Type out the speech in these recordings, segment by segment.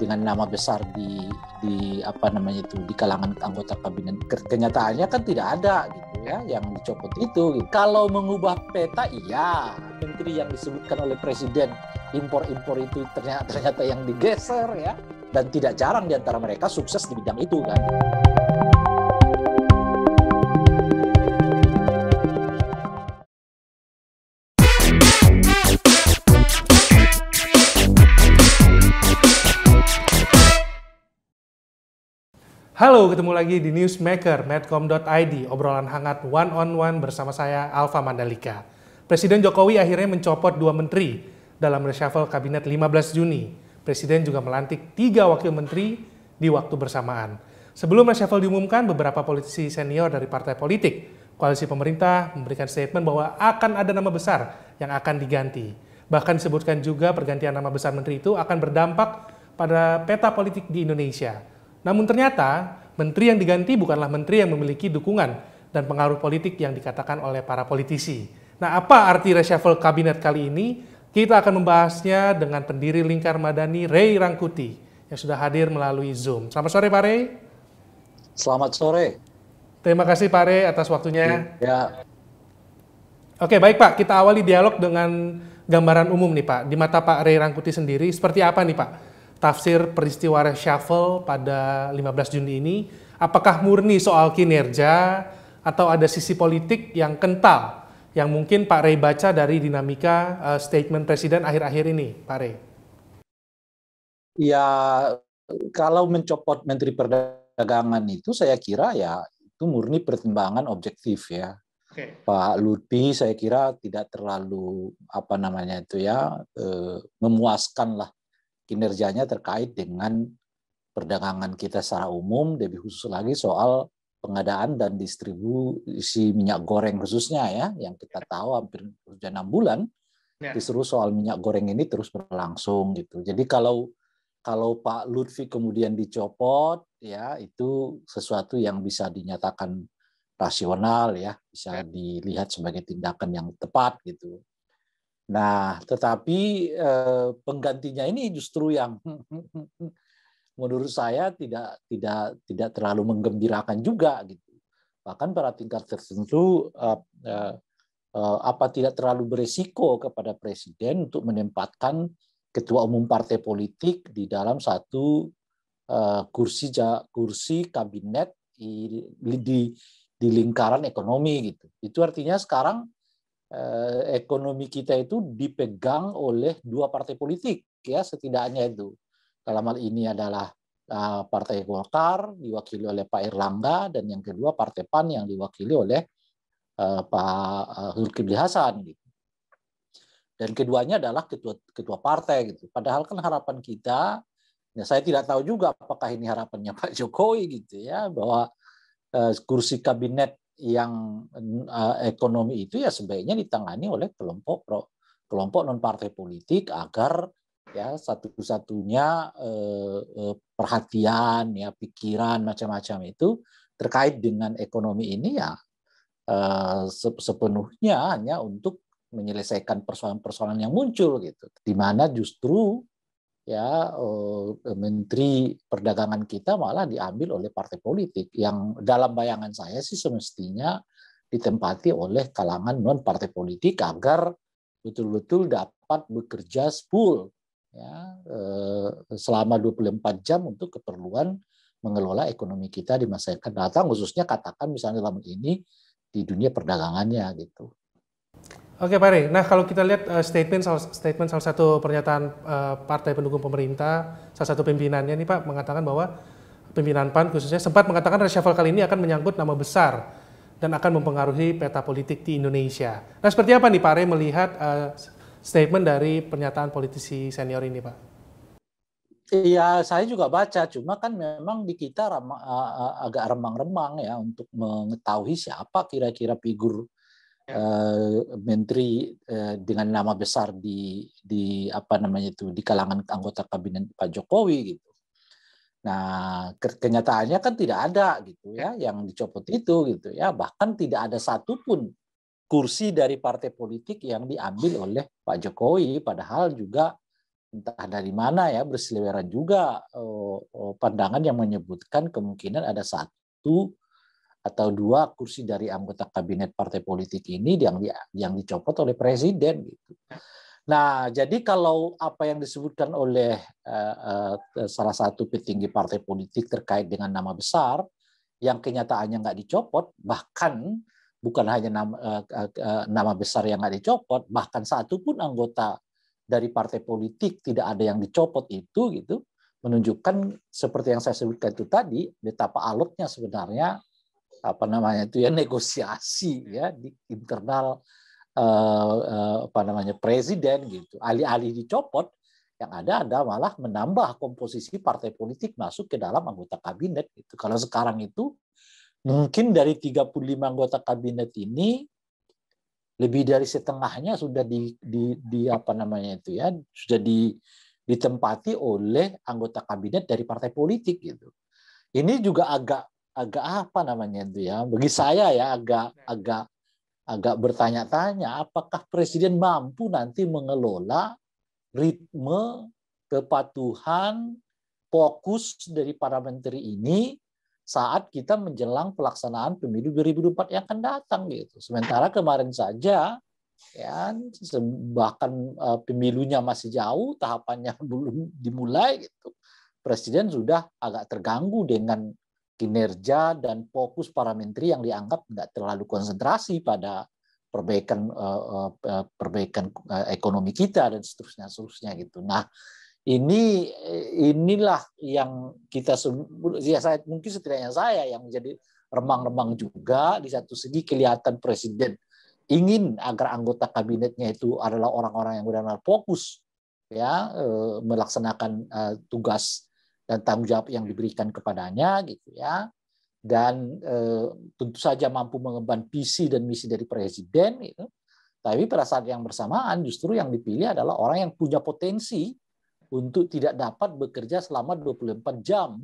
dengan nama besar di di apa namanya itu di kalangan anggota kabinet kenyataannya kan tidak ada gitu ya yang dicopot itu gitu. kalau mengubah peta iya menteri yang disebutkan oleh presiden impor-impor itu ternyata ternyata yang digeser ya dan tidak jarang di antara mereka sukses di bidang itu kan. Halo, ketemu lagi di Newsmaker Medcom.id, obrolan hangat one on one bersama saya Alfa Mandalika. Presiden Jokowi akhirnya mencopot dua menteri dalam reshuffle kabinet 15 Juni. Presiden juga melantik tiga wakil menteri di waktu bersamaan. Sebelum reshuffle diumumkan, beberapa politisi senior dari partai politik, koalisi pemerintah memberikan statement bahwa akan ada nama besar yang akan diganti. Bahkan disebutkan juga pergantian nama besar menteri itu akan berdampak pada peta politik di Indonesia. Namun ternyata menteri yang diganti bukanlah menteri yang memiliki dukungan dan pengaruh politik yang dikatakan oleh para politisi. Nah, apa arti reshuffle kabinet kali ini? Kita akan membahasnya dengan pendiri Lingkar Madani, Ray Rangkuti, yang sudah hadir melalui Zoom. Selamat sore, Pak Ray. Selamat sore. Terima kasih, Pak Ray, atas waktunya. Iya. Ya. Oke, baik, Pak. Kita awali dialog dengan gambaran umum nih, Pak. Di mata Pak Ray Rangkuti sendiri, seperti apa nih, Pak? tafsir peristiwa reshuffle pada 15 Juni ini, apakah murni soal kinerja atau ada sisi politik yang kental yang mungkin Pak Rey baca dari dinamika uh, statement Presiden akhir-akhir ini, Pak Rey? Ya, kalau mencopot Menteri Perdagangan itu saya kira ya itu murni pertimbangan objektif ya. Pak Lutfi saya kira tidak terlalu apa namanya itu ya eh, memuaskan lah kinerjanya terkait dengan perdagangan kita secara umum, lebih khusus lagi soal pengadaan dan distribusi minyak goreng khususnya ya, yang kita tahu hampir sudah enam bulan ya. disuruh soal minyak goreng ini terus berlangsung gitu. Jadi kalau kalau Pak Lutfi kemudian dicopot ya itu sesuatu yang bisa dinyatakan rasional ya, bisa ya. dilihat sebagai tindakan yang tepat gitu. Nah, tetapi eh, penggantinya ini justru yang menurut saya tidak tidak tidak terlalu menggembirakan juga gitu. Bahkan pada tingkat tertentu eh, eh, apa tidak terlalu beresiko kepada presiden untuk menempatkan ketua umum partai politik di dalam satu kursi kursi kabinet di, di di lingkaran ekonomi gitu. Itu artinya sekarang Eh, ekonomi kita itu dipegang oleh dua partai politik ya setidaknya itu dalam hal ini adalah eh, partai Golkar diwakili oleh Pak Erlangga dan yang kedua partai Pan yang diwakili oleh eh, Pak Zulkifli Hasan gitu. Dan keduanya adalah ketua ketua partai gitu. Padahal kan harapan kita ya saya tidak tahu juga apakah ini harapannya Pak Jokowi gitu ya bahwa kursi kabinet yang eh, ekonomi itu ya sebaiknya ditangani oleh kelompok pro, kelompok non partai politik agar ya satu-satunya eh, eh, perhatian ya pikiran macam-macam itu terkait dengan ekonomi ini ya sepenuhnya hanya untuk menyelesaikan persoalan-persoalan yang muncul gitu di mana justru ya eh, menteri perdagangan kita malah diambil oleh partai politik yang dalam bayangan saya sih semestinya ditempati oleh kalangan non partai politik agar betul-betul dapat bekerja full ya eh, selama 24 jam untuk keperluan mengelola ekonomi kita di masa yang akan datang khususnya katakan misalnya dalam ini di dunia perdagangannya gitu. Oke Pak Re, nah kalau kita lihat uh, statement salah, statement salah satu pernyataan uh, partai pendukung pemerintah, salah satu pimpinannya nih Pak mengatakan bahwa pimpinan PAN khususnya sempat mengatakan reshuffle kali ini akan menyangkut nama besar dan akan mempengaruhi peta politik di Indonesia. Nah seperti apa nih Pak Re melihat uh, statement dari pernyataan politisi senior ini Pak? Iya, saya juga baca. Cuma kan memang di kita rama, agak remang-remang ya untuk mengetahui siapa kira-kira figur uh, menteri uh, dengan nama besar di di apa namanya itu di kalangan anggota kabinet Pak Jokowi gitu. Nah, kenyataannya kan tidak ada gitu ya, ya yang dicopot itu gitu ya. Bahkan tidak ada satupun kursi dari partai politik yang diambil oleh Pak Jokowi padahal juga entah dari mana ya berseliweran juga eh, pandangan yang menyebutkan kemungkinan ada satu atau dua kursi dari anggota kabinet partai politik ini yang yang dicopot oleh presiden gitu. Nah, jadi kalau apa yang disebutkan oleh eh, eh, salah satu petinggi partai politik terkait dengan nama besar yang kenyataannya nggak dicopot, bahkan bukan hanya nama, eh, nama besar yang nggak dicopot, bahkan satu pun anggota dari partai politik tidak ada yang dicopot itu gitu menunjukkan seperti yang saya sebutkan itu tadi betapa alotnya sebenarnya apa namanya itu ya negosiasi ya di internal eh, eh, apa namanya presiden gitu. Alih-alih dicopot yang ada ada malah menambah komposisi partai politik masuk ke dalam anggota kabinet itu Kalau sekarang itu mungkin dari 35 anggota kabinet ini lebih dari setengahnya sudah di, di, di apa namanya itu ya sudah di, ditempati oleh anggota kabinet dari partai politik gitu. Ini juga agak agak apa namanya itu ya bagi saya ya agak agak agak bertanya-tanya apakah presiden mampu nanti mengelola ritme kepatuhan fokus dari para menteri ini saat kita menjelang pelaksanaan pemilu 2024 yang akan datang gitu. Sementara kemarin saja ya bahkan eh, pemilunya masih jauh, tahapannya belum dimulai gitu. Presiden sudah agak terganggu dengan kinerja dan fokus para menteri yang dianggap tidak terlalu konsentrasi pada perbaikan eh, eh, eh, perbaikan ekonomi kita dan seterusnya seterusnya gitu. Nah, ini inilah yang kita ya saya mungkin setidaknya saya yang menjadi remang-remang juga di satu segi kelihatan presiden ingin agar anggota kabinetnya itu adalah orang-orang yang benar-benar fokus ya melaksanakan tugas dan tanggung jawab yang hmm. diberikan kepadanya gitu ya dan e, tentu saja mampu mengemban visi dan misi dari presiden gitu. tapi pada saat yang bersamaan justru yang dipilih adalah orang yang punya potensi untuk tidak dapat bekerja selama 24 jam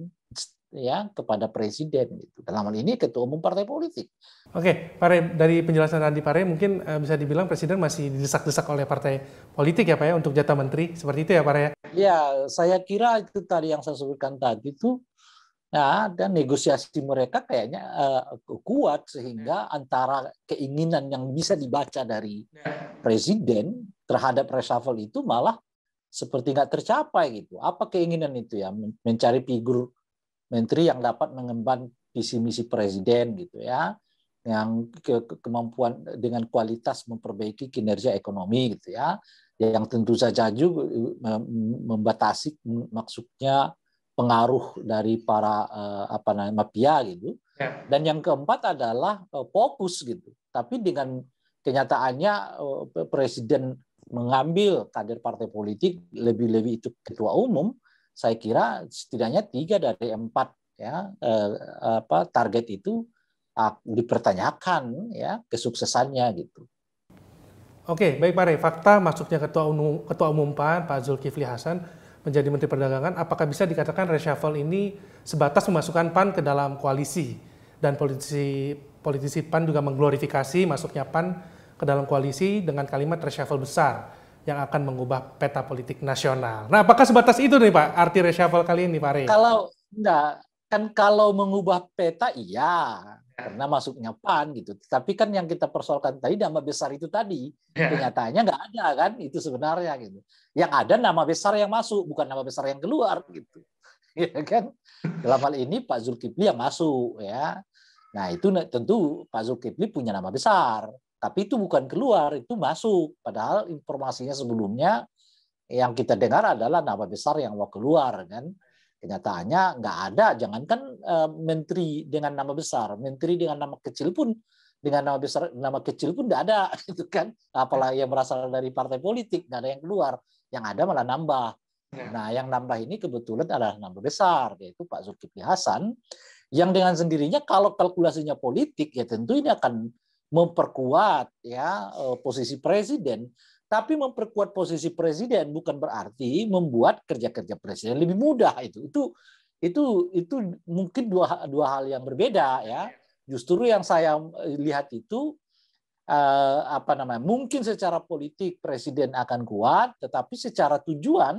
ya kepada presiden itu dalam hal ini ketua umum partai politik. Oke, Pare dari penjelasan Randi Pare mungkin eh, bisa dibilang presiden masih didesak-desak oleh partai politik ya Pak ya untuk jatah menteri seperti itu ya Pak ya. Ya, saya kira itu tadi yang saya sebutkan tadi itu Nah, ya, dan negosiasi mereka kayaknya uh, kuat sehingga antara keinginan yang bisa dibaca dari ya. presiden terhadap reshuffle itu malah seperti nggak tercapai gitu. Apa keinginan itu ya? Mencari figur menteri yang dapat mengemban visi misi presiden gitu ya, yang ke kemampuan dengan kualitas memperbaiki kinerja ekonomi gitu ya, yang tentu saja juga membatasi maksudnya pengaruh dari para eh, apa namanya mafia gitu. Ya. Dan yang keempat adalah eh, fokus gitu. Tapi dengan kenyataannya eh, presiden mengambil kader partai politik lebih-lebih itu ketua umum saya kira setidaknya tiga dari empat ya eh, apa target itu ah, dipertanyakan ya kesuksesannya gitu. Oke, baik Pak Re, Fakta masuknya ketua umum ketua umum PAN Pak Zulkifli Hasan menjadi Menteri Perdagangan, apakah bisa dikatakan reshuffle ini sebatas memasukkan PAN ke dalam koalisi dan politisi politisi PAN juga mengglorifikasi masuknya PAN ke dalam koalisi dengan kalimat reshuffle besar yang akan mengubah peta politik nasional. Nah, apakah sebatas itu nih Pak arti reshuffle kali ini Pak Re? Kalau enggak, kan kalau mengubah peta iya, ya. karena masuknya PAN gitu. Tapi kan yang kita persoalkan tadi nama besar itu tadi, ya. kenyataannya nggak ada kan itu sebenarnya gitu. Yang ada nama besar yang masuk, bukan nama besar yang keluar gitu. Ya kan? Dalam hal ini Pak Zulkifli yang masuk ya. Nah, itu tentu Pak Zulkifli punya nama besar tapi itu bukan keluar, itu masuk. Padahal informasinya sebelumnya yang kita dengar adalah nama besar yang mau keluar kan. Kenyataannya nggak ada, jangankan eh, menteri dengan nama besar, menteri dengan nama kecil pun dengan nama besar nama kecil pun nggak ada gitu kan. Apalagi yang berasal dari partai politik nggak ada yang keluar, yang ada malah nambah. Ya. Nah, yang nambah ini kebetulan adalah nama besar, yaitu Pak Zulkifli Hasan, yang dengan sendirinya kalau kalkulasinya politik, ya tentu ini akan memperkuat ya eh, posisi presiden, tapi memperkuat posisi presiden bukan berarti membuat kerja-kerja presiden lebih mudah itu. Itu itu itu mungkin dua dua hal yang berbeda ya. Justru yang saya lihat itu eh, apa namanya? Mungkin secara politik presiden akan kuat, tetapi secara tujuan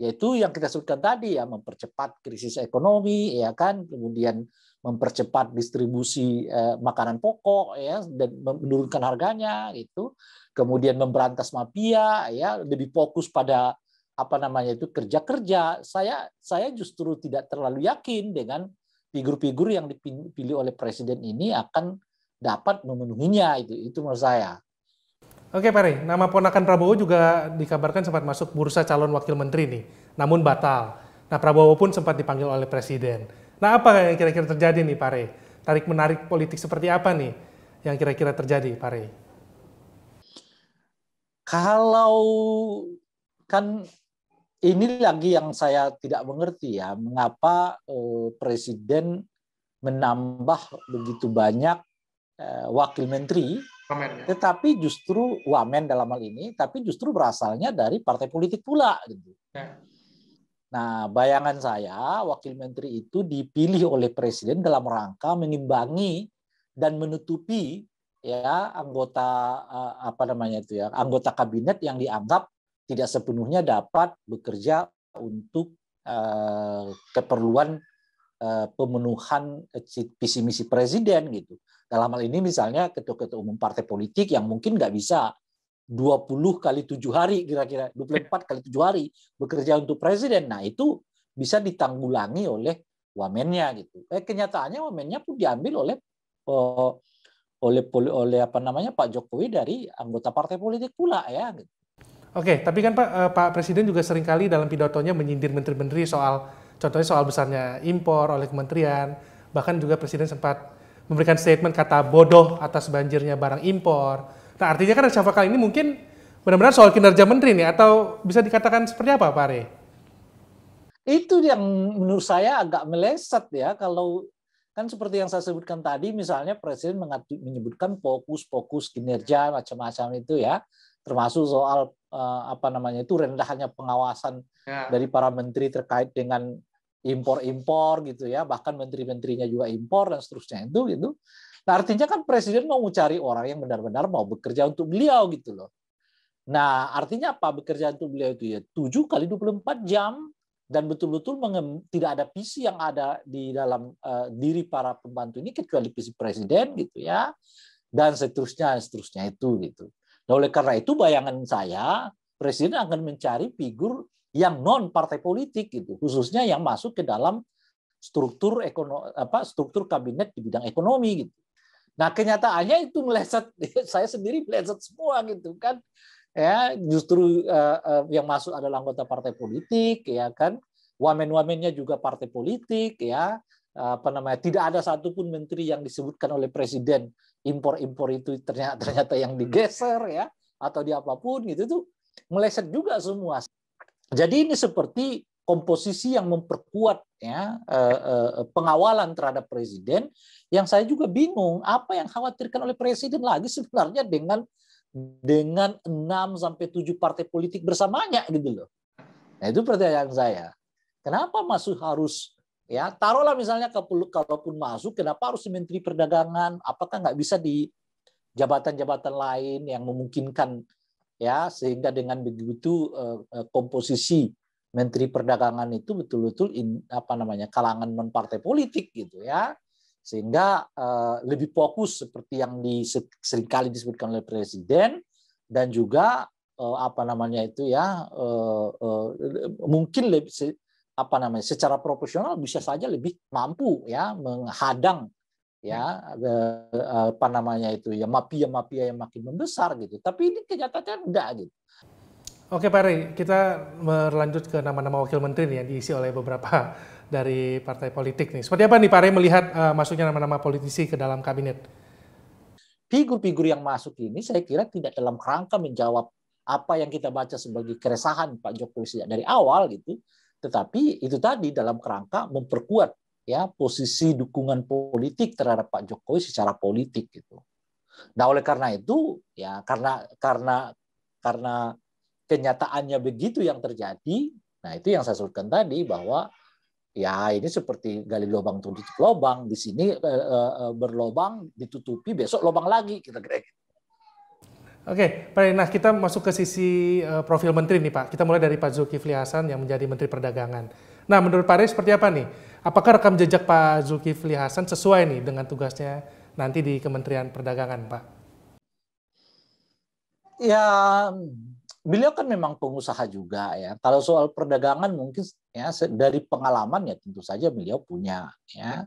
yaitu yang kita sebutkan tadi ya mempercepat krisis ekonomi ya kan, kemudian mempercepat distribusi eh, makanan pokok ya dan menurunkan harganya gitu kemudian memberantas mafia ya lebih fokus pada apa namanya itu kerja kerja saya saya justru tidak terlalu yakin dengan figur-figur yang dipilih oleh presiden ini akan dapat memenuhinya itu itu menurut saya Oke Pare. nama ponakan Prabowo juga dikabarkan sempat masuk bursa calon wakil menteri nih, namun batal. Nah Prabowo pun sempat dipanggil oleh Presiden. Nah, apa yang kira-kira terjadi nih, Pare? Tarik-menarik politik seperti apa nih yang kira-kira terjadi, Pare? Kalau kan ini lagi yang saya tidak mengerti ya, mengapa eh, presiden menambah begitu banyak eh, wakil menteri, ya. tetapi justru wamen dalam hal ini, tapi justru berasalnya dari partai politik pula gitu. Ya. Nah, bayangan saya, wakil menteri itu dipilih oleh presiden dalam rangka mengimbangi dan menutupi ya anggota eh, apa namanya itu ya anggota kabinet yang dianggap tidak sepenuhnya dapat bekerja untuk eh, keperluan eh, pemenuhan visi misi presiden gitu dalam hal ini misalnya ketua-ketua umum partai politik yang mungkin nggak bisa 20 kali 7 hari kira-kira 24 kali 7 hari bekerja untuk presiden. Nah, itu bisa ditanggulangi oleh wamennya gitu. Eh kenyataannya wamennya pun diambil oleh eh, oleh oleh apa namanya Pak Jokowi dari anggota partai politik pula ya gitu. Oke, tapi kan Pak eh, Pak Presiden juga seringkali dalam pidatonya menyindir menteri-menteri soal contohnya soal besarnya impor oleh kementerian, bahkan juga Presiden sempat memberikan statement kata bodoh atas banjirnya barang impor Nah, artinya kan reshuffle kali ini mungkin benar-benar soal kinerja menteri nih atau bisa dikatakan seperti apa Pak Re? Itu yang menurut saya agak meleset ya kalau kan seperti yang saya sebutkan tadi misalnya presiden menyebutkan fokus-fokus kinerja macam-macam itu ya termasuk soal eh, apa namanya itu rendahnya pengawasan ya. dari para menteri terkait dengan impor-impor gitu ya bahkan menteri-menterinya juga impor dan seterusnya itu gitu Nah, artinya kan presiden mau mencari orang yang benar-benar mau bekerja untuk beliau gitu loh. Nah, artinya apa bekerja untuk beliau itu ya 7 kali 24 jam dan betul-betul tidak ada visi yang ada di dalam uh, diri para pembantu ini kecuali visi presiden gitu ya dan seterusnya seterusnya itu gitu. Nah, oleh karena itu bayangan saya presiden akan mencari figur yang non partai politik gitu, khususnya yang masuk ke dalam struktur ekonomi apa struktur kabinet di bidang ekonomi gitu. Nah kenyataannya itu meleset, saya sendiri meleset semua gitu kan. Ya justru uh, uh, yang masuk adalah anggota partai politik ya kan. Wamen-wamennya juga partai politik ya eh, apa namanya tidak ada satupun menteri yang disebutkan oleh presiden impor-impor itu ternyata ternyata yang hmm. digeser ya atau di apapun gitu tuh meleset juga semua. Jadi ini seperti komposisi yang memperkuat ya eh, eh, pengawalan terhadap presiden yang saya juga bingung apa yang khawatirkan oleh presiden lagi sebenarnya dengan dengan 6 sampai 7 partai politik bersamanya gitu loh. Nah, itu pertanyaan saya. Kenapa masuk harus ya taruhlah misalnya kalaupun masuk kenapa harus menteri perdagangan? Apakah nggak bisa di jabatan-jabatan lain yang memungkinkan ya sehingga dengan begitu eh, komposisi menteri perdagangan itu betul-betul apa namanya kalangan non partai politik gitu ya sehingga uh, lebih fokus seperti yang seringkali disebutkan oleh presiden dan juga uh, apa namanya itu ya uh, uh, mungkin lebih se, apa namanya secara proporsional bisa saja lebih mampu ya menghadang ya apa namanya itu ya mafia mafia yang makin membesar gitu tapi ini kenyataannya enggak gitu Oke Pak Rey, kita berlanjut ke nama-nama wakil menteri nih yang diisi oleh beberapa dari partai politik nih. Seperti apa nih Pak Rey melihat uh, masuknya nama-nama politisi ke dalam kabinet? Figur-figur yang masuk ini saya kira tidak dalam kerangka menjawab apa yang kita baca sebagai keresahan Pak Jokowi sejak dari awal gitu. Tetapi itu tadi dalam kerangka memperkuat ya posisi dukungan politik terhadap Pak Jokowi secara politik gitu. Nah oleh karena itu ya karena karena karena kenyataannya begitu yang terjadi, nah itu yang saya sebutkan tadi bahwa ya ini seperti gali lubang tutup lubang di sini eh, eh, eh berlobang ditutupi besok lubang lagi kita kira gitu. Oke, Pak. Nah kita masuk ke sisi eh, profil menteri nih Pak. Kita mulai dari Pak Zulkifli Hasan yang menjadi Menteri Perdagangan. Nah menurut Pak Rey seperti apa nih? Apakah rekam jejak Pak Zulkifli Hasan sesuai nih dengan tugasnya nanti di Kementerian Perdagangan Pak? Ya beliau kan memang pengusaha juga ya. Kalau soal perdagangan mungkin ya dari pengalaman ya tentu saja beliau punya ya. ya.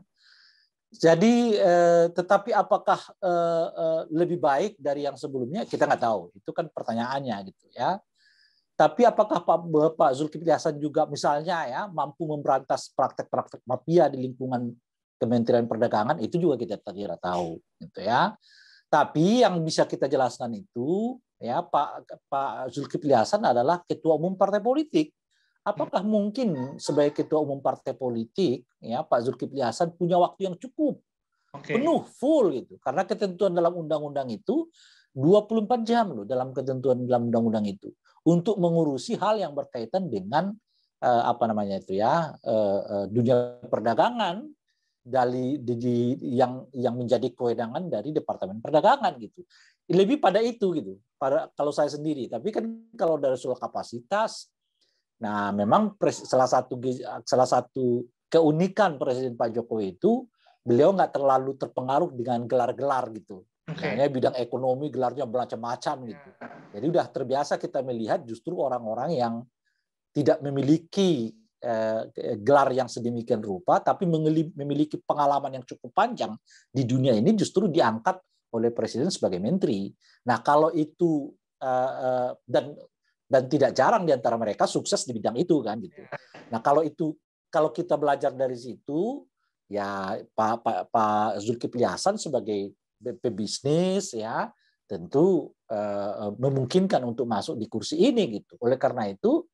Jadi eh, tetapi apakah eh, eh, lebih baik dari yang sebelumnya kita nggak tahu. Itu kan pertanyaannya gitu ya. Tapi apakah Pak Bapak Zulkifli Hasan juga misalnya ya mampu memberantas praktek-praktek mafia di lingkungan Kementerian Perdagangan itu juga kita tidak tahu gitu ya. Tapi yang bisa kita jelaskan itu ya Pak Pak Zulkifli Hasan adalah ketua umum partai politik. Apakah hmm. mungkin sebagai ketua umum partai politik ya Pak Zulkifli Hasan punya waktu yang cukup okay. penuh full gitu. Karena ketentuan dalam undang-undang itu 24 jam loh dalam ketentuan dalam undang-undang itu untuk mengurusi hal yang berkaitan dengan eh, apa namanya itu ya eh, eh, dunia perdagangan dari di, yang yang menjadi kewenangan dari Departemen Perdagangan gitu. Lebih pada itu gitu. Pada kalau saya sendiri, tapi kan kalau dari soal kapasitas nah memang pres, salah satu salah satu keunikan Presiden Pak Jokowi itu beliau nggak terlalu terpengaruh dengan gelar-gelar gitu. Okay. bidang ekonomi gelarnya macam-macam gitu. Iya. Jadi udah terbiasa kita melihat justru orang-orang yang tidak memiliki Eh, eh, gelar yang sedemikian rupa, tapi memiliki pengalaman yang cukup panjang di dunia ini justru diangkat oleh presiden sebagai menteri. Nah kalau itu eh, dan dan tidak jarang di antara mereka sukses di bidang itu kan gitu. Ya. Nah kalau itu kalau kita belajar dari situ ya Pak Pak, Pak Zulkifli Hasan sebagai pebisnis ya tentu memungkinkan untuk masuk di kursi ini gitu. Oleh karena itu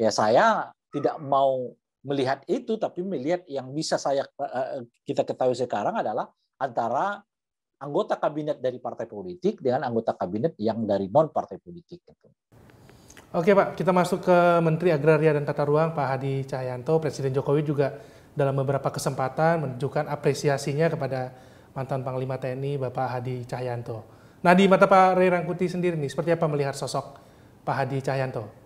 ya saya tidak mau melihat itu tapi melihat yang bisa saya eh, kita ketahui sekarang adalah antara anggota kabinet dari partai politik dengan anggota kabinet yang dari non partai politik Oke Pak, kita masuk ke Menteri Agraria dan Tata Ruang Pak Hadi Cahyanto. Presiden Jokowi juga dalam beberapa kesempatan menunjukkan apresiasinya kepada mantan Panglima TNI Bapak Hadi Cahyanto. Nah di mata Pak Ray Rangkuti sendiri nih, seperti apa melihat sosok Pak Hadi Cahyanto?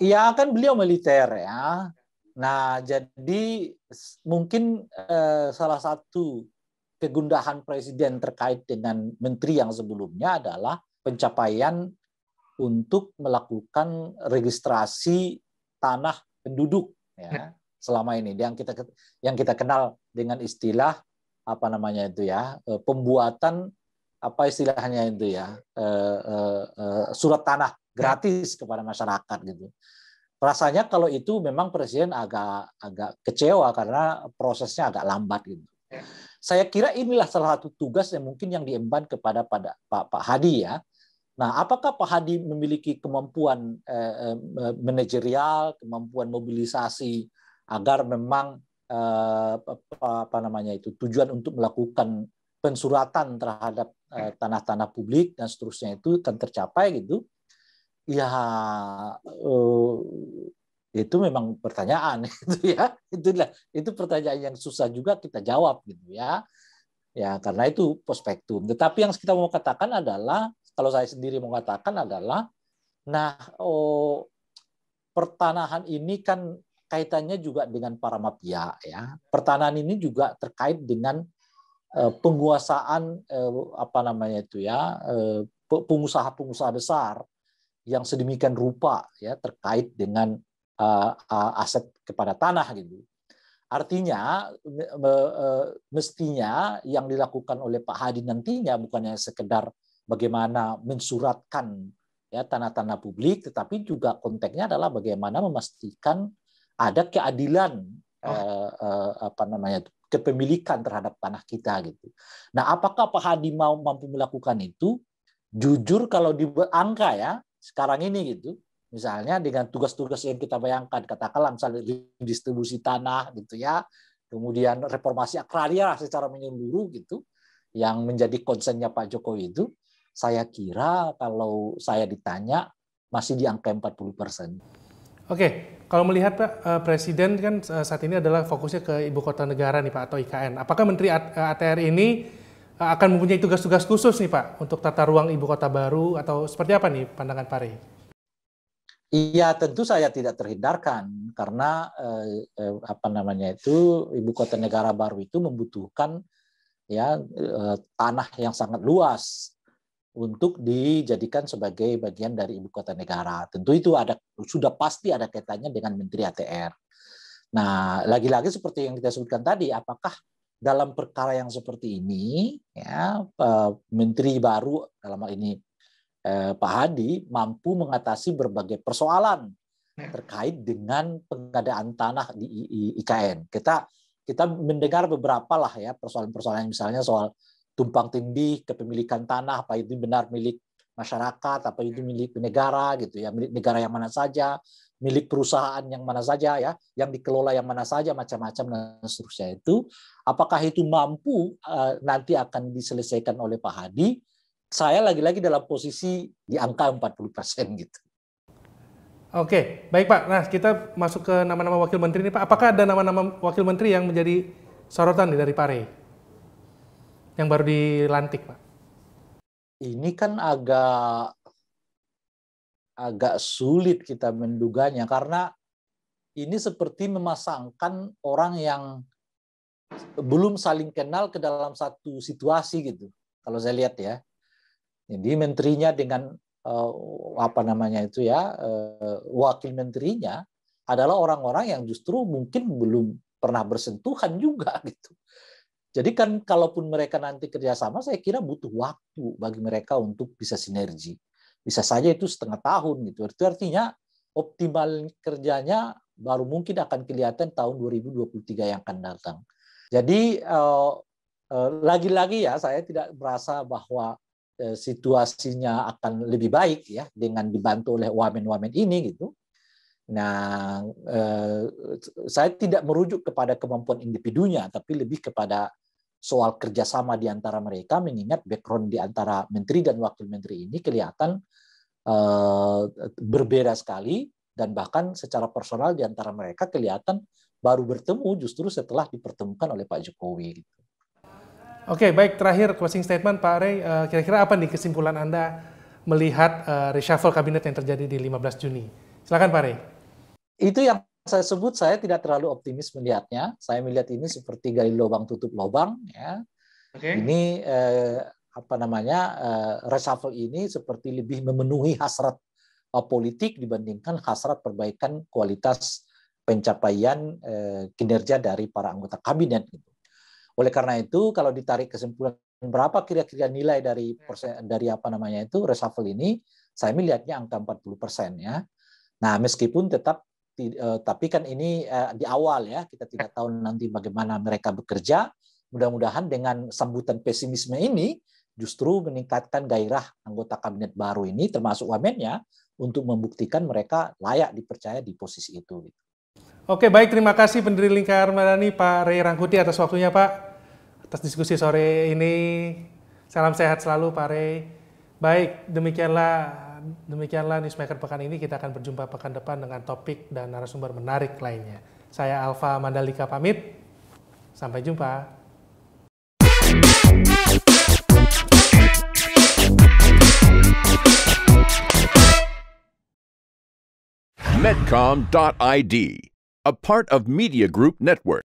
Iya kan beliau militer ya. Nah, jadi mungkin eh, salah satu kegundahan presiden terkait dengan menteri yang sebelumnya adalah pencapaian untuk melakukan registrasi tanah penduduk ya, ya. selama ini yang kita yang kita kenal dengan istilah apa namanya itu ya eh, pembuatan apa istilahnya itu ya eh, eh, surat tanah gratis kepada masyarakat gitu. Rasanya kalau itu memang presiden agak agak kecewa karena prosesnya agak lambat gitu. Ya. Saya kira inilah salah satu tugas yang mungkin yang diemban kepada pada Pak, Pak Hadi ya. Nah, apakah Pak Hadi memiliki kemampuan eh, eh manajerial, kemampuan mobilisasi agar memang eh, apa namanya itu tujuan untuk melakukan pensuratan terhadap eh, tanah-tanah eh, publik dan seterusnya itu akan tercapai gitu? ya uh, itu memang pertanyaan gitu ya. itu ya itulah itu pertanyaan yang susah juga kita jawab gitu ya ya karena itu prospektum tetapi yang kita mau katakan adalah kalau saya sendiri mau katakan adalah nah oh, pertanahan ini kan kaitannya juga dengan para mafia ya pertanahan ini juga terkait dengan eh, penguasaan eh, apa namanya itu ya eh, pengusaha-pengusaha besar yang sedemikian rupa ya terkait dengan eh, eh, aset kepada tanah gitu. Artinya eh, mestinya yang dilakukan oleh Pak Hadi nantinya bukannya sekedar bagaimana mensuratkan ya tanah-tanah publik tetapi juga konteksnya adalah bagaimana memastikan ada keadilan oh. eh, apa namanya kepemilikan terhadap tanah kita gitu. Nah, apakah Pak Hadi mau mampu melakukan itu? Jujur kalau di angka ya, sekarang ini gitu. Misalnya dengan tugas-tugas yang kita bayangkan, katakanlah misalnya distribusi tanah gitu ya, kemudian reformasi agraria secara menyeluruh gitu, yang menjadi konsennya Pak Jokowi itu, saya kira kalau saya ditanya masih di angka 40 persen. Oke, kalau melihat Pak eh, Presiden kan eh, saat ini adalah fokusnya ke ibu kota negara nih Pak atau IKN. Apakah Menteri ATR ini Eh, akan mempunyai tugas-tugas khusus nih Pak untuk tata ruang ibu kota baru atau seperti apa nih pandangan Pak Rey? Iya, tentu saya tidak terhindarkan karena eh, eh, apa namanya itu ibu kota negara baru itu membutuhkan ya eh, tanah yang sangat luas untuk dijadikan sebagai bagian dari ibu kota negara. Tentu itu ada sudah pasti ada kaitannya dengan Menteri ATR. Nah, lagi-lagi seperti yang kita sebutkan tadi, apakah dalam perkara yang seperti ini, ya eh, menteri baru dalam hal ini eh, Pak Hadi mampu mengatasi berbagai persoalan ya. terkait dengan pengadaan tanah di IKN. Kita kita mendengar beberapa lah ya persoalan-persoalan misalnya soal tumpang tindih kepemilikan tanah apa itu benar milik masyarakat apa itu ya. milik negara gitu ya milik negara yang mana saja milik perusahaan yang mana saja ya, yang dikelola yang mana saja macam-macam dan seterusnya itu, apakah itu mampu eh, nanti akan diselesaikan oleh Pak Hadi? Saya lagi-lagi dalam posisi di angka 40 persen gitu. Oke, baik Pak. Nah, kita masuk ke nama-nama wakil menteri ini Pak. Apakah ada nama-nama wakil menteri yang menjadi sorotan dari Pare yang baru dilantik Pak? Ini kan agak agak sulit kita menduganya karena ini seperti memasangkan orang yang belum saling kenal ke dalam satu situasi gitu kalau saya lihat ya jadi menterinya dengan eh, apa namanya itu ya eh, wakil menterinya adalah orang-orang yang justru mungkin belum pernah bersentuhan juga gitu jadi kan kalaupun mereka nanti kerjasama saya kira butuh waktu bagi mereka untuk bisa sinergi bisa saja itu setengah tahun gitu. Itu artinya optimal kerjanya baru mungkin akan kelihatan tahun 2023 yang akan datang. Jadi eh, eh, lagi-lagi ya saya tidak merasa bahwa eh, situasinya akan lebih baik ya dengan dibantu oleh wamen-wamen ini gitu. Nah, saya tidak merujuk kepada kemampuan individunya, tapi lebih kepada soal kerjasama di antara mereka, mengingat background di antara menteri dan wakil menteri ini kelihatan eh, berbeda sekali dan bahkan secara personal di antara mereka kelihatan baru bertemu justru setelah dipertemukan oleh Pak Jokowi. Gitu. Oke, baik. Terakhir closing statement Pak Rey, eh, kira-kira apa nih kesimpulan Anda melihat eh, reshuffle kabinet yang terjadi di 15 Juni? Silakan Pak Rey. Itu yang saya sebut saya tidak terlalu optimis melihatnya. Saya melihat ini seperti gali lubang tutup lubang. Ya. Okay. Ini eh, apa namanya eh, reshuffle ini seperti lebih memenuhi hasrat eh, politik dibandingkan hasrat perbaikan kualitas pencapaian eh, kinerja dari para anggota kabinet. Gitu. Oleh karena itu, kalau ditarik kesimpulan berapa kira-kira nilai dari persen, dari apa namanya itu reshuffle ini, saya melihatnya angka 40 persen ya. Nah, meskipun tetap Eh, tapi kan ini eh, di awal ya kita tidak tahu nanti bagaimana mereka bekerja mudah-mudahan dengan sambutan pesimisme ini justru meningkatkan gairah anggota kabinet baru ini termasuk wamennya untuk membuktikan mereka layak dipercaya di posisi itu. Gitu. Oke baik terima kasih pendiri Lingkar Madani Pak Rey Rangkuti atas waktunya Pak atas diskusi sore ini. Salam sehat selalu Pak Rey. Baik demikianlah demikianlah Newsmaker pekan ini. Kita akan berjumpa pekan depan dengan topik dan narasumber menarik lainnya. Saya Alfa Mandalika pamit. Sampai jumpa. Medcom.id, a part of Media Group Network.